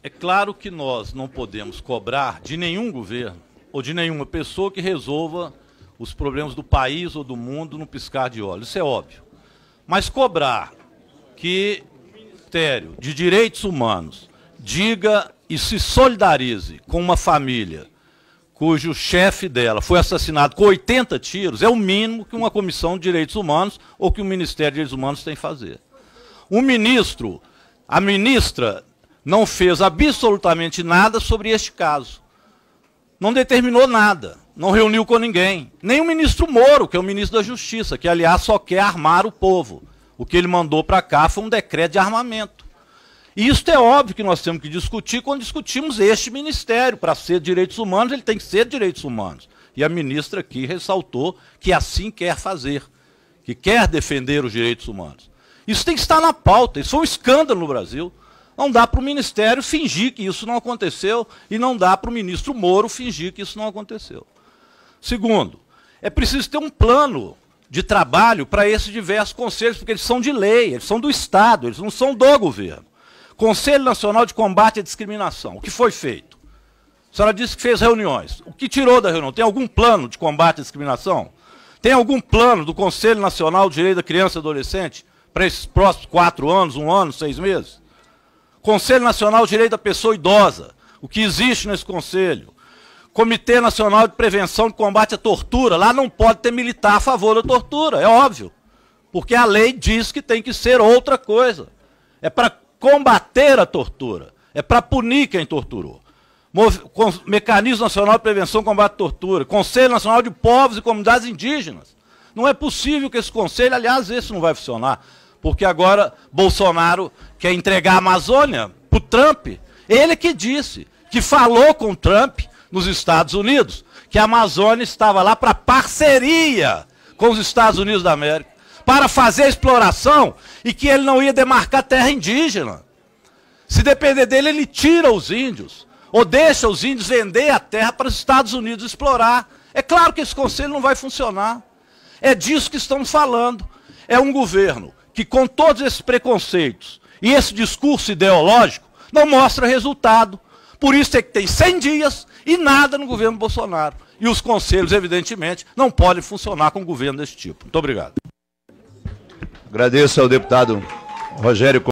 É claro que nós não podemos cobrar de nenhum governo ou de nenhuma pessoa que resolva os problemas do país ou do mundo no piscar de olhos, isso é óbvio. Mas cobrar que o Ministério de Direitos Humanos diga e se solidarize com uma família cujo chefe dela foi assassinado com 80 tiros, é o mínimo que uma comissão de direitos humanos ou que o Ministério de Direitos Humanos tem que fazer. O ministro, a ministra não fez absolutamente nada sobre este caso. Não determinou nada, não reuniu com ninguém. Nem o ministro Moro, que é o ministro da Justiça, que aliás só quer armar o povo. O que ele mandou para cá foi um decreto de armamento. E isso é óbvio que nós temos que discutir quando discutimos este ministério. Para ser direitos humanos, ele tem que ser direitos humanos. E a ministra aqui ressaltou que assim quer fazer, que quer defender os direitos humanos. Isso tem que estar na pauta. Isso foi um escândalo no Brasil. Não dá para o Ministério fingir que isso não aconteceu e não dá para o ministro Moro fingir que isso não aconteceu. Segundo, é preciso ter um plano de trabalho para esses diversos conselhos, porque eles são de lei, eles são do Estado, eles não são do governo. Conselho Nacional de Combate à Discriminação, o que foi feito? A senhora disse que fez reuniões. O que tirou da reunião? Tem algum plano de combate à discriminação? Tem algum plano do Conselho Nacional de Direito da Criança e Adolescente para esses próximos quatro anos, um ano, seis meses? Conselho Nacional de Direito da Pessoa Idosa, o que existe nesse conselho. Comitê Nacional de Prevenção e Combate à Tortura, lá não pode ter militar a favor da tortura, é óbvio. Porque a lei diz que tem que ser outra coisa. É para combater a tortura, é para punir quem torturou. Mecanismo Nacional de Prevenção e Combate à Tortura, Conselho Nacional de Povos e Comunidades Indígenas. Não é possível que esse conselho, aliás, esse não vai funcionar. Porque agora Bolsonaro quer entregar a Amazônia para o Trump. Ele que disse, que falou com o Trump nos Estados Unidos, que a Amazônia estava lá para parceria com os Estados Unidos da América, para fazer exploração e que ele não ia demarcar terra indígena. Se depender dele, ele tira os índios, ou deixa os índios vender a terra para os Estados Unidos explorar. É claro que esse conselho não vai funcionar. É disso que estamos falando. É um governo que com todos esses preconceitos e esse discurso ideológico não mostra resultado. Por isso é que tem 100 dias e nada no governo Bolsonaro. E os conselhos, evidentemente, não podem funcionar com um governo desse tipo. Muito obrigado. Agradeço ao deputado Rogério